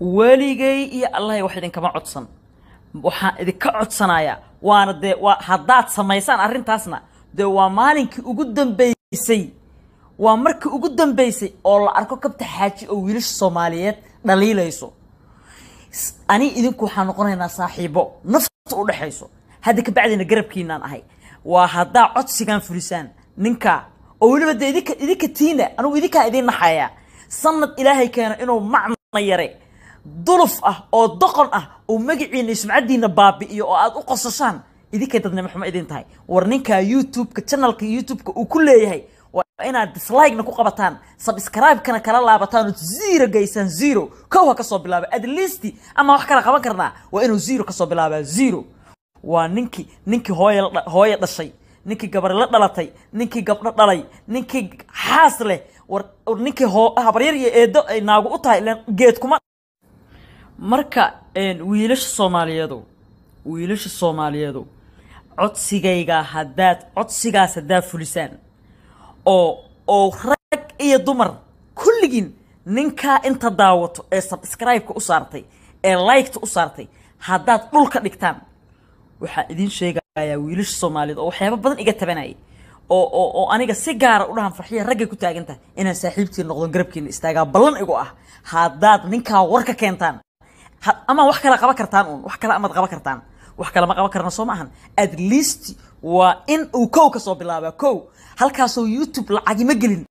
weligay iyo allahay wax idinkama codsan waxaan idinka codsanayaa waana dee waa haddaad samaysaan arrintaasna dee waa maalinkii ugu dambaysay waa markii ugu dambaysay oo la arko kabta xaaji oo wiilasha soomaaliyeed dhaliilayso ani idinku waxaan noqonaynaa saaxiibo nafta u dhexayso hadda ka garabkiinaan ahay waa haddaa codsigaan fulisaan ninkaa oo weliba dee idinka idinka tiina anugu idinkaa idiin naxayaa sanad ilaahay keeno inuu macna yare duluf ah oo doqon ah oo magiciina iyo sumcaddiina baabi'iyo oo aad u qosashaan idinkay dadnimo xumo idin tahay war ninkaa youtubeka janalka youtubeka uu ku leeyahay waa inaad dislikena ku qabataan sabscribekana kala laabataan oo zero gaysaan zero kow kasoo bilaaba at least ama wax kala qaban karnaa waa inuu zero kasoo bilaabaa zero waa ninkii ninkii hooyhooye dhashay ninkii gabare la dhalatay ninkii gabdho dhalay ninkii xaas leh war ninkii habaryar iyo eedo ay naagu u tahay geed kuma marka wiilasha soomaaliyeedu wiilasha soomaaliyeedu codsigayga haddaad codsigaas haddaad fulisaan oo oo rag iyo dumar kulligiin ninkaa inta daawato ee sabscribe-ka u saartay ee liketa u saartay haddaad dhulka dhigtaan waxaa idiin sheegayaa wiilasha soomaaliyeed oo waxyaaba badan iga tabanayay oo oo oo aniga si gaara u dhahan farxiya raggay ku taagan inaan saaxiibtiin noqdon garabkiina istaagaa ballan igu ah haddaad ninkaa warka keentaan ama wax kale qaban kartaan un wax kale amad qaban kartaan wax kale ma qaban karna soo ma ahan at least waa in uu kow ka soo bilaaba kow halkaasoo youtube lacagi ma gelin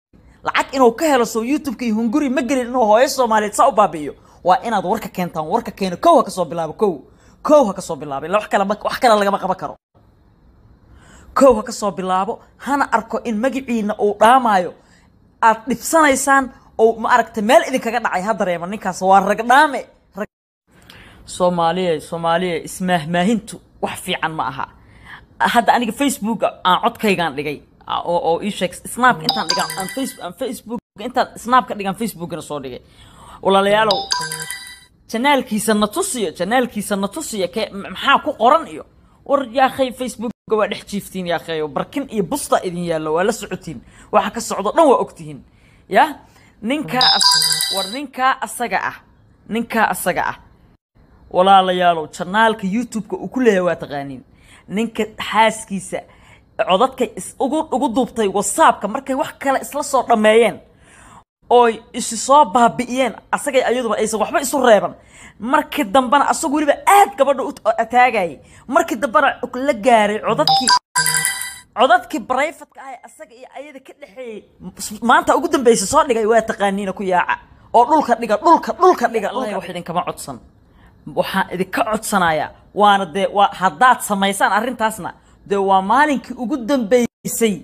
lacag inuu ka helo soo youtubeka iyo hunguri ma gelin inuu hooyo soomaaliyeed saa u baabi'iyo waa inaad warka keentaan warka keeno kow ha ka soo bilaabo kow kow ha ka soo bilaabo ila wax kale wax kale lagama qaban karo kow ha ka soo bilaabo hana arko in magaciina uu dhaamaayo aad dhibsanaysaan oo maaragta meel idinkaga dhacay ha dareema ninkaas waa ragdhaame soomaaliya soomaaliya ismaahmaahintu wax fiican ma aha hadda aniga facebook aan codkaygaan dhigay ah, oo ii sheeg snaabka intaan dhigaan aan facebook intaan snaabka dhigaan facebookana soo dhigay walaalayaalow janaalkiisa na tusiyo janaalkiisa na tusiyo kee maxaa ku qoran iyo war yaakhay facebooka waa dhex jiiftiin yaakhayo barkin iyo busta idin yaallo waa la socotiin waxa ka socdo dhan waa ogtihiin ya ninkaa war ninkaa asaga ah ninkaa asaga ah walaalayaalow janaalka youtube-ka uu ku leeyahay waa taqaaniin ninka xaaskiisa codadkay ugu duubtay whatsappka markay wax kale isla soo dhameeyeen oy isi soo baabi'iyeen asagay ayaduba aysan waxba isu reeban markii dambena asagu weliba aad gabadha u ataagayay markii dambena la gaaray codadkii codadkii barayfatka ah asaga iyo ayada ka dhexeeyey maanta ugu dambeysa soo dhigay waa taqaaniina ku yaaca oo dhulka dhiga dhulka dhulka dhiga waxa idinkama codsan waxaan idinka codsanayaa waana dee waa haddaad samaysaan arrintaasna dee waa maalinkii ugu dambaysay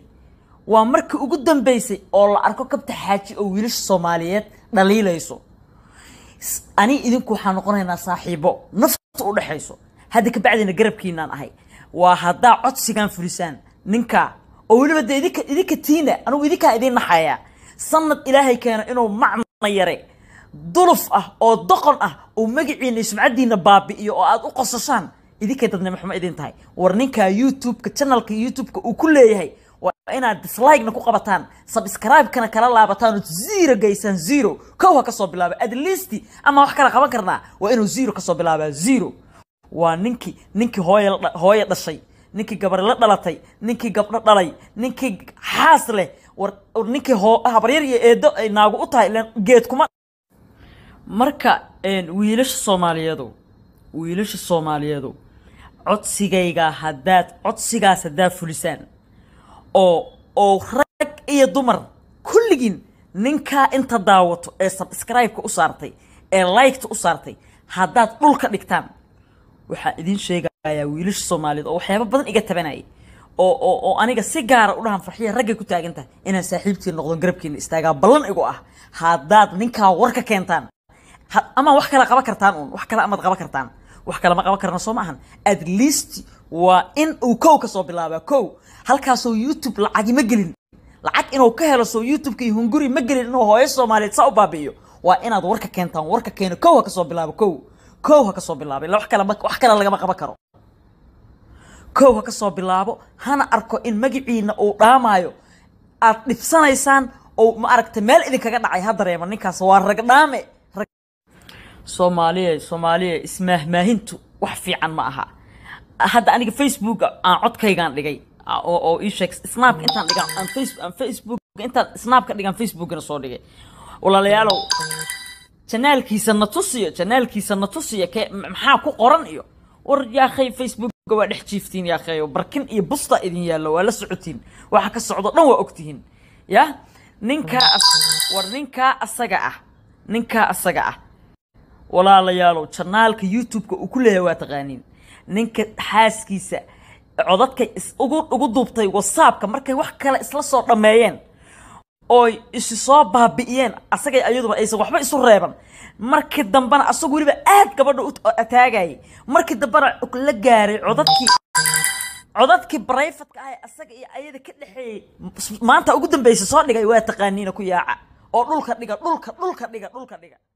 waa markii ugu dambaysay oo la arko kabta xaaji oo wiilasha soomaaliyeed dhaliilayso ani idinku waxaan noqonaynaa saaxiibo nafta u dhexayso hadda kabacdina garabkiinaan ahay waa haddaa codsigaan fulisaan ninkaa oo weliba dee idinka idinka tiina anugu idinkaa idiin naxayaa sanad ilaahay keena inuu macna yare duluf ah oo doqon ah oo magaciina sumcadiina baabi'iyo oo aad u qososaan idinkay dadnimo xumo idin tahay war ninka youtubeka janalka youtubeka uu ku leeyahay waa inaad dislikena ku qabataan sabscribe-kana kala laabataan oo zero gaysaan zero kow ha kasoo bilaaba at least ama wax kala qaban karnaa waa inuu zero kasoo bilaabaa zero waa ninkii ninkii hooyhooye dhashay ninkii gabar la dhalatay ninkii gabdho dhalay ninkii xaas leh war ninkii habaryar iyo eedo ay naagu u tahay geed kuma marka wiilasha soomaaliyeedow wiilasha soomaaliyeedow codsigaygaa haddaad codsigaas haddaad fulisaan oo oo rag iyo dumar kulligiin ninkaa inta daawato ee sabscribe-ka u saartay ee like u saartay haddaad dhulka dhigtaan waxaa idiin sheegayaa wiilasha soomaaliyeed oo waxyaaba badan iga tabanayay oo oo oo aniga si gaara ah u dhahan farxiya raggay ku taagan inaan saaxiibtiin noqdon garabkiina istaagaa ballan igu ah haddaad ninkaa war ka keentaan ama wax kale qaban kartaan un wax kale amad qaban kartaan wax kale ma qaban karna soo maahan at least waa in uu kow ka soo bilaabaa kow halkaasoo youtube lacagi ma gelin lacag inuu ka helo soo youtube iyo hunguri ma gelin inuu hooyo soomaaliyeed saa u baabi'iyo waa inaad warka keentaan warka keeno kow ha ka bilaabo kow kow ha ka soo bilaabo illa wax kale wax kale lagama qaban karo kow ha ka bilaabo hana arko in magiciina uu dhaamaayo aad dhibsanaysaan oo maaragta meel idinkaga dhacay ha dareemo ninkaas waa ragdhaame soomaaliya soomaaliya ismaahmaahintu wax fiican ma aha hadda aniga facebook aan codkaygaan dhigay oo oo ii sheeg snapka intaan dhigaan aan facebook intaan snapka dhigaan facebookna soo dhigay walaalayaalow janaalkiisa na janaalkiisa na tusiyo maxaa ku qoran iyo war yaakhay facebooka waa dhex jiiftiin yaakhay barkin iyo busta idin yaallo waa la socotiin waxa ka socdo dhan waa ogtihiin ya ninkaa war ninkaa asaga ah ninkaa asaga ah walaalayaalow janaalka youtube-ka uu ku leeyahay waa taqaaniin ninka xaaskiisa codadka ugu duubtay wasaabka markay wax kale isla soo dhammeeyeen oy isu soo baabi'iyeen asagay ayaduba aysan waxba isu reeban markii dambena asagu weliba aad gabadha u ataagayay markii dambena la gaaray codadkii codadkii barayfadka ah asaga iyo ayada ka dhexeeyey maanta ugu dambeysa soo dhigay waa taqaaniina ku yaaca oo dhulka dhiga dhulka dhulka dhiga dhulka dhiga